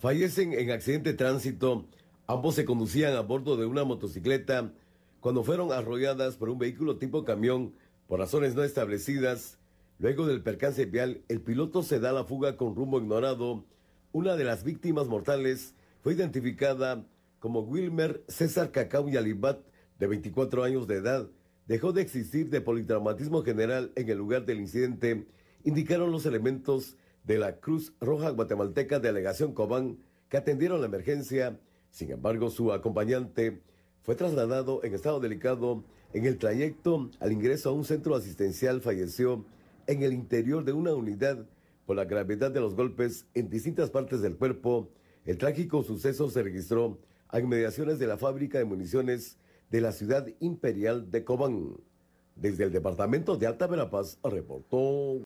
fallecen en accidente de tránsito. Ambos se conducían a bordo de una motocicleta cuando fueron arrolladas por un vehículo tipo camión por razones no establecidas. Luego del percance vial, el piloto se da la fuga con rumbo ignorado. Una de las víctimas mortales fue identificada como Wilmer César Cacao Yalibat, de 24 años de edad. Dejó de existir de politraumatismo general en el lugar del incidente, indicaron los elementos de la Cruz Roja Guatemalteca Delegación Cobán que atendieron la emergencia. Sin embargo, su acompañante fue trasladado en estado delicado. En el trayecto al ingreso a un centro asistencial falleció en el interior de una unidad por la gravedad de los golpes en distintas partes del cuerpo. El trágico suceso se registró a inmediaciones de la fábrica de municiones de la ciudad imperial de Cobán. Desde el departamento de Alta Verapaz reportó